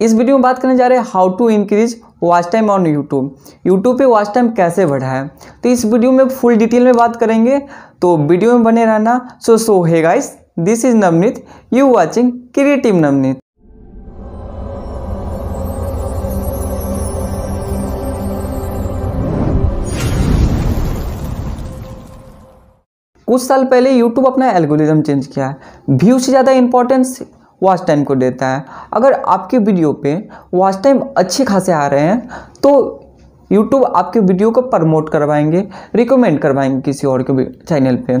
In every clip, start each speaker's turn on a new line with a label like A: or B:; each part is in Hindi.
A: इस वीडियो में बात करने जा रहे हैं how to increase watch time on YouTube YouTube पे वॉच टाइम कैसे बढ़ाएं तो इस वीडियो में फुल डिटेल में बात करेंगे तो वीडियो में बने रहना so so hey guys this is Navneet you watching creative Navneet कुछ साल पहले YouTube अपना एल्गोरिदम चेंज किया है व्यू से ज़्यादा इंपॉर्टेंस वॉच टाइम को देता है अगर आपके वीडियो पे वॉच टाइम अच्छे खासे आ रहे हैं तो यूट्यूब आपके वीडियो को प्रमोट करवाएंगे रिकमेंड करवाएंगे किसी और के चैनल पे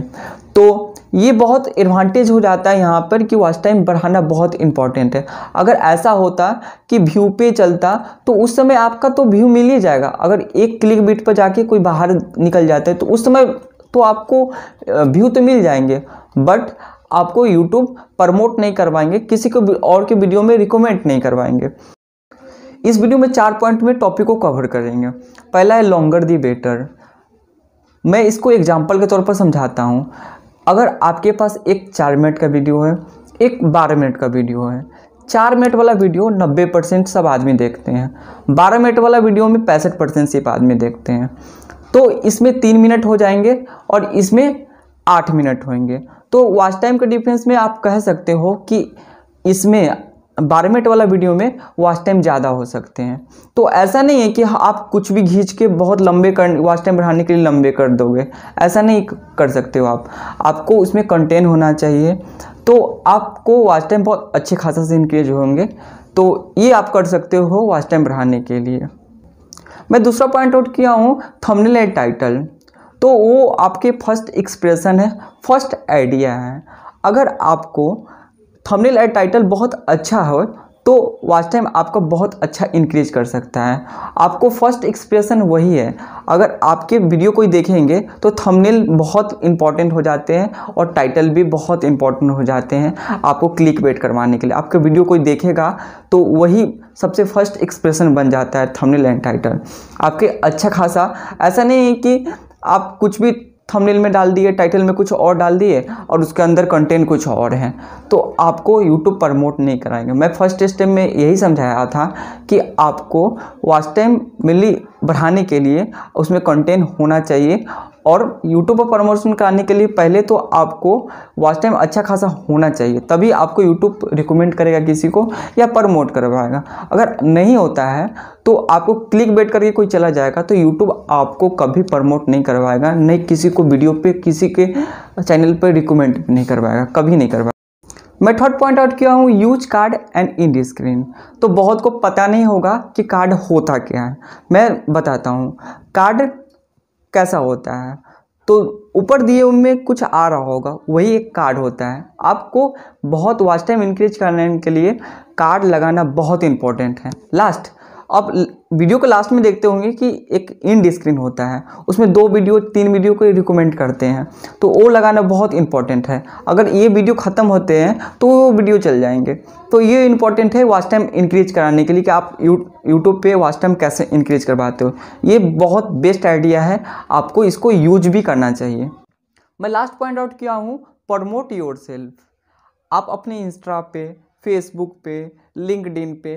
A: तो ये बहुत एडवांटेज हो जाता है यहाँ पर कि वॉच टाइम बढ़ाना बहुत इंपॉर्टेंट है अगर ऐसा होता कि व्यू पे चलता तो उस समय आपका तो व्यू मिल ही जाएगा अगर एक क्लिक बीट पर जाके कोई बाहर निकल जाता है तो उस समय तो आपको व्यू तो मिल जाएंगे बट आपको यूट्यूब प्रमोट नहीं करवाएंगे किसी को और के वीडियो में रिकमेंड नहीं करवाएंगे इस वीडियो में चार पॉइंट में टॉपिक को कवर करेंगे पहला है लॉन्गर दी बेटर मैं इसको एग्जाम्पल के तौर पर समझाता हूँ अगर आपके पास एक चार मिनट का वीडियो है एक बारह मिनट का वीडियो है चार मिनट वाला वीडियो नब्बे परसेंट सब आदमी देखते हैं बारह मिनट वाला वीडियो में पैंसठ परसेंट सिर्फ आदमी देखते हैं तो इसमें तीन मिनट हो जाएंगे और इसमें आठ मिनट होंगे तो वॉच टाइम के डिफरेंस में आप कह सकते हो कि इसमें बारह मिनट वाला वीडियो में वॉच टाइम ज़्यादा हो सकते हैं तो ऐसा नहीं है कि आप कुछ भी घींच के बहुत लंबे कर वॉच टाइम बढ़ाने के लिए लंबे कर दोगे ऐसा नहीं कर सकते हो आप आपको उसमें कंटेन होना चाहिए तो आपको वॉच टाइम बहुत अच्छे खासा से इंक्रीज होंगे तो ये आप कर सकते हो वॉच टाइम बढ़ाने के लिए मैं दूसरा पॉइंट आउट किया हूँ थमनेल एंड टाइटल तो वो आपके फर्स्ट एक्सप्रेशन है फर्स्ट आइडिया है अगर आपको थंबनेल एड टाइटल बहुत अच्छा हो तो वाच टाइम आपका बहुत अच्छा इंक्रीज कर सकता है आपको फर्स्ट एक्सप्रेशन वही है अगर आपके वीडियो कोई देखेंगे तो थंबनेल बहुत इंपॉर्टेंट हो जाते हैं और टाइटल भी बहुत इंपॉर्टेंट हो जाते हैं आपको क्लिक बेट करवाने के लिए आपके वीडियो कोई देखेगा तो वही सबसे फर्स्ट एक्सप्रेशन बन जाता है थंबनेल एंड टाइटल आपके अच्छा खासा ऐसा नहीं है कि आप कुछ भी थंबनेल में डाल दिए टाइटल में कुछ और डाल दिए और उसके अंदर कंटेंट कुछ और है तो आपको यूट्यूब प्रमोट नहीं कराएंगे मैं फर्स्ट स्टेप में यही समझाया था कि आपको वास्ट टाइम मिली बढ़ाने के लिए उसमें कंटेंट होना चाहिए और यूट्यूब पर प्रमोशन कराने के लिए पहले तो आपको वॉच टाइम अच्छा खासा होना चाहिए तभी आपको यूट्यूब रिकमेंड करेगा किसी को या प्रमोट करवाएगा अगर नहीं होता है तो आपको क्लिक बैठ करके कोई चला जाएगा तो यूट्यूब आपको कभी प्रमोट नहीं करवाएगा नहीं किसी को वीडियो पे किसी के चैनल पर रिकमेंड नहीं करवाएगा कभी नहीं करवाएगा मैं थर्ड पॉइंट आउट किया हूँ use card and end screen तो बहुत को पता नहीं होगा कि कार्ड होता क्या है मैं बताता हूँ कार्ड कैसा होता है तो ऊपर दिए उनमें कुछ आ रहा होगा वही एक कार्ड होता है आपको बहुत वास्ट टाइम इंक्रीज करने के लिए कार्ड लगाना बहुत इंपॉर्टेंट है लास्ट आप वीडियो को लास्ट में देखते होंगे कि एक इंड स्क्रीन होता है उसमें दो वीडियो तीन वीडियो को रिकमेंड करते हैं तो वो लगाना बहुत इंपॉर्टेंट है अगर ये वीडियो ख़त्म होते हैं तो वो वीडियो चल जाएंगे तो ये इंपॉर्टेंट है वाच टाइम इंक्रीज कराने के लिए कि आप यू यूट्यूब पे वास्ट टाइम कैसे इंक्रीज करवाते हो ये बहुत बेस्ट आइडिया है आपको इसको यूज भी करना चाहिए मैं लास्ट पॉइंट आउट किया हूँ प्रमोट योर सेल्फ आप अपने इंस्टा पे फेसबुक पे लिंकड पे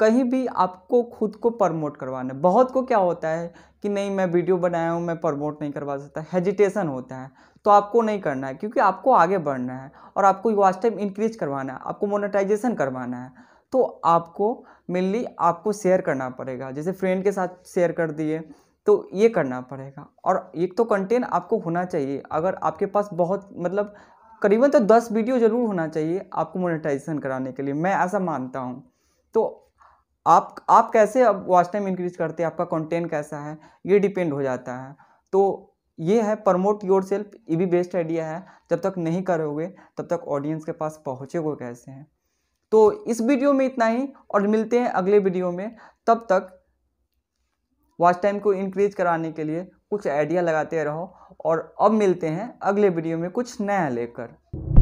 A: कहीं भी आपको खुद को प्रमोट करवाना है बहुत को क्या होता है कि नहीं मैं वीडियो बनाया हूँ मैं प्रमोट नहीं करवा सकता हेजिटेशन होता है तो आपको नहीं करना है क्योंकि आपको आगे बढ़ना है और आपको वॉच टाइम इंक्रीज करवाना है आपको मोनेटाइजेशन करवाना है तो आपको मेनली आपको शेयर करना पड़ेगा जैसे फ्रेंड के साथ शेयर कर दिए तो ये करना पड़ेगा और एक तो कंटेंट आपको होना चाहिए अगर आपके पास बहुत मतलब करीबन तो दस वीडियो ज़रूर होना चाहिए आपको मोनेटाइजेशन कराने के लिए मैं ऐसा मानता हूँ तो आप आप कैसे अब वॉच टाइम इंक्रीज करते हैं आपका कंटेंट कैसा है ये डिपेंड हो जाता है तो ये है प्रमोट योर सेल्फ ये भी बेस्ट आइडिया है जब तक नहीं करोगे तब तक ऑडियंस के पास पहुँचेगो कैसे हैं तो इस वीडियो में इतना ही और मिलते हैं अगले वीडियो में तब तक वॉच टाइम को इंक्रीज कराने के लिए कुछ आइडिया लगाते रहो और अब मिलते हैं अगले वीडियो में कुछ नया लेकर